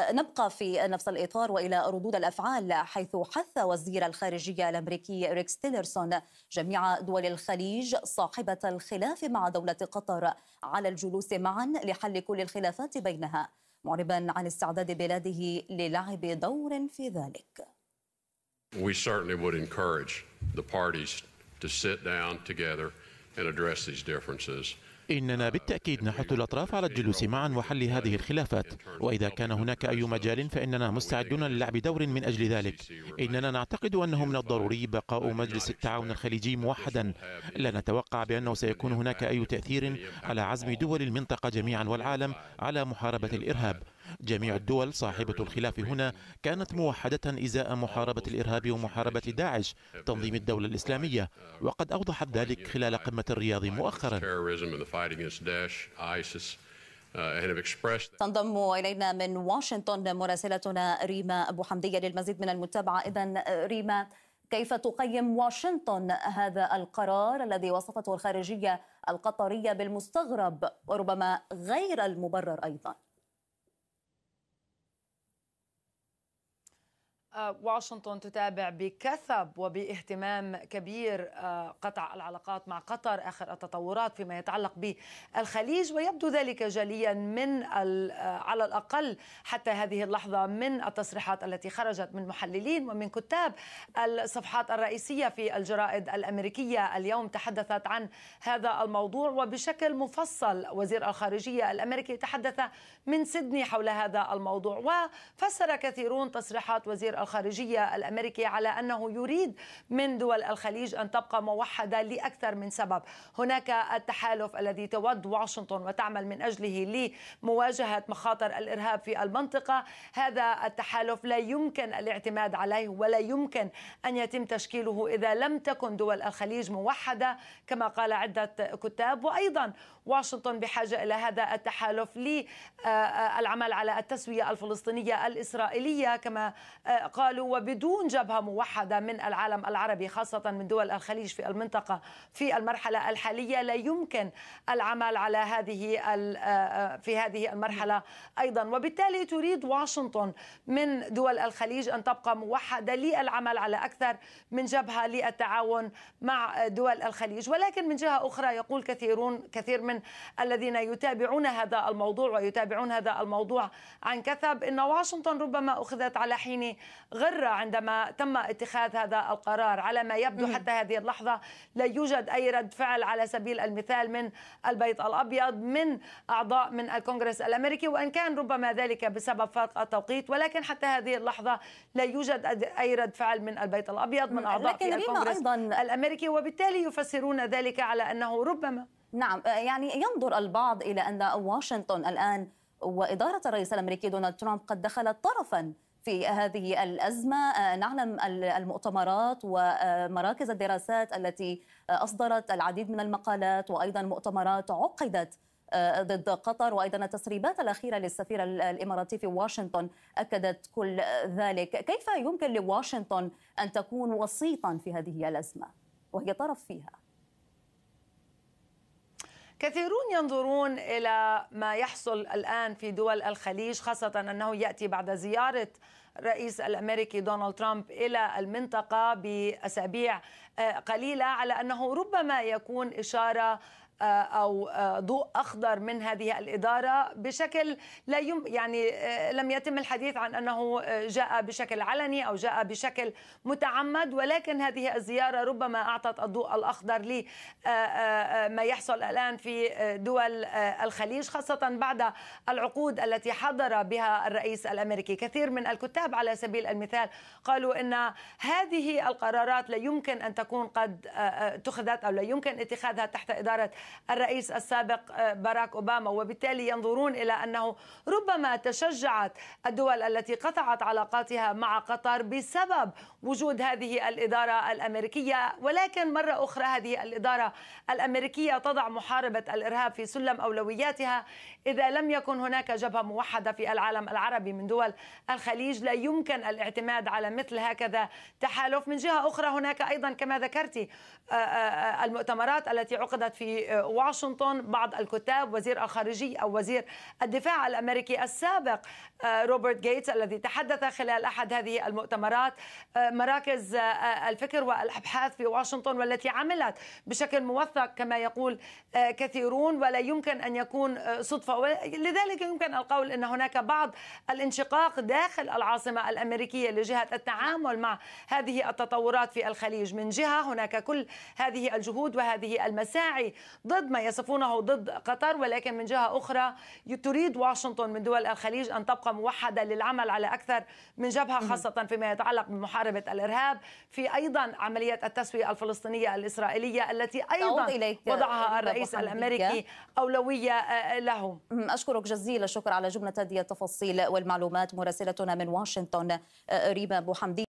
نبقى في نفس الإطار وإلى ردود الأفعال حيث حث وزير الخارجية الأمريكي ريكس تيلرسون جميع دول الخليج صاحبة الخلاف مع دولة قطر على الجلوس معا لحل كل الخلافات بينها معربا عن استعداد بلاده للعب دور في ذلك We certainly would encourage the parties to sit down together and address these differences. إننا بالتأكيد نحث الأطراف على الجلوس معا وحل هذه الخلافات وإذا كان هناك أي مجال فإننا مستعدون للعب دور من أجل ذلك إننا نعتقد أنه من الضروري بقاء مجلس التعاون الخليجي موحدا لا نتوقع بأنه سيكون هناك أي تأثير على عزم دول المنطقة جميعا والعالم على محاربة الإرهاب جميع الدول صاحبة الخلاف هنا كانت موحدة إزاء محاربة الإرهاب ومحاربة داعش تنظيم الدولة الإسلامية وقد أوضحت ذلك خلال قمة الرياض مؤخرا uh, تنضم إلينا من واشنطن مراسلتنا ريما أبو حمدية للمزيد من المتابعة إذا ريما كيف تقيم واشنطن هذا القرار الذي وصفته الخارجية القطرية بالمستغرب وربما غير المبرر أيضاً آه، واشنطن تتابع بكثب وباهتمام كبير آه، قطع العلاقات مع قطر اخر التطورات فيما يتعلق بالخليج ويبدو ذلك جليا من آه، على الاقل حتى هذه اللحظه من التصريحات التي خرجت من محللين ومن كتاب الصفحات الرئيسيه في الجرائد الامريكيه اليوم تحدثت عن هذا الموضوع وبشكل مفصل وزير الخارجيه الامريكي تحدث من سيدني حول هذا الموضوع وفسر كثيرون تصريحات وزير الخارجية الأمريكي على أنه يريد من دول الخليج أن تبقى موحدة لأكثر من سبب هناك التحالف الذي تود واشنطن وتعمل من أجله لمواجهة مخاطر الإرهاب في المنطقة هذا التحالف لا يمكن الاعتماد عليه ولا يمكن أن يتم تشكيله إذا لم تكن دول الخليج موحدة كما قال عدة كتاب وأيضا واشنطن بحاجة إلى هذا التحالف للعمل على التسوية الفلسطينية الإسرائيلية كما قالوا وبدون جبهة موحدة من العالم العربي خاصة من دول الخليج في المنطقة في المرحلة الحالية لا يمكن العمل على هذه آه، في هذه المرحلة أيضا وبالتالي تريد واشنطن من دول الخليج أن تبقى موحدة للعمل على أكثر من جبهة للتعاون مع دول الخليج ولكن من جهة أخرى يقول كثيرون كثير من الذين يتابعون هذا الموضوع ويتابعون هذا الموضوع عن كثب أن واشنطن ربما أخذت على حين غرة عندما تم اتخاذ هذا القرار على ما يبدو حتى هذه اللحظة لا يوجد أي رد فعل على سبيل المثال من البيت الأبيض من أعضاء من الكونغرس الأمريكي وإن كان ربما ذلك بسبب فرق التوقيت ولكن حتى هذه اللحظة لا يوجد أي رد فعل من البيت الأبيض من أعضاء في الكونغرس أيضاً الأمريكي وبالتالي يفسرون ذلك على أنه ربما نعم آه، يعني ينظر البعض إلى أن واشنطن الآن وإدارة الرئيس الأمريكي دونالد ترامب قد دخلت طرفا في هذه الأزمة آه، نعلم المؤتمرات ومراكز الدراسات التي أصدرت العديد من المقالات وأيضا مؤتمرات عقدت آه، ضد قطر وايضا التسريبات الاخيره للسفير الاماراتي في واشنطن اكدت كل ذلك، كيف يمكن لواشنطن ان تكون وسيطا في هذه الازمه وهي طرف فيها؟ كثيرون ينظرون الى ما يحصل الان في دول الخليج خاصه انه ياتي بعد زياره الرئيس الامريكي دونالد ترامب الى المنطقه باسابيع آه، قليله على انه ربما يكون اشاره آه، او آه، ضوء اخضر من هذه الاداره بشكل لا يم يعني آه، لم يتم الحديث عن انه جاء بشكل علني او جاء بشكل متعمد ولكن هذه الزياره ربما اعطت الضوء الاخضر لما يحصل الان في دول الخليج خاصه بعد العقود التي حضر بها الرئيس الامريكي كثير من الكتاب على سبيل المثال قالوا ان هذه القرارات لا يمكن ان تكون قد اتخذت او لا يمكن اتخاذها تحت اداره الرئيس السابق آه، باراك أوباما وبالتالي ينظرون إلى أنه ربما تشجعت الدول التي قطعت علاقاتها مع قطر بسبب وجود هذه الإدارة الأمريكية ولكن مرة أخرى هذه الإدارة الأمريكية تضع محاربة الإرهاب في سلم أولوياتها إذا لم يكن هناك جبهة موحدة في العالم العربي من دول الخليج لا يمكن الاعتماد على مثل هكذا تحالف من جهة أخرى هناك أيضا كما ذكرت آه، آه، المؤتمرات التي عقدت في واشنطن بعض الكتاب وزير الخارجية أو وزير الدفاع الأمريكي السابق آه، روبرت جيتس الذي تحدث خلال أحد هذه المؤتمرات آه، مراكز آه، الفكر والأبحاث في واشنطن والتي عملت بشكل موثق كما يقول كثيرون ولا يمكن أن يكون صدفة لذلك يمكن القول أن هناك بعض الانشقاق داخل العاصمة الأمريكية لجهة التعامل مع هذه التطورات في الخليج من جهة هناك كل هذه الجهود وهذه المساعي ضد ما يصفونه ضد قطر ولكن من جهة أخرى تريد واشنطن من دول الخليج أن تبقى موحدة للعمل على أكثر من جبهة خاصة فيما يتعلق بمحاربة الإرهاب في أيضا عملية التسوية الفلسطينية الإسرائيلية التي أيضا وضعها الرئيس الأمريكي أولوية آه، آه، له أشكرك جزيل الشكر على جملة هذه التفاصيل والمعلومات مراسلتنا من واشنطن آه، ريما بوحمدي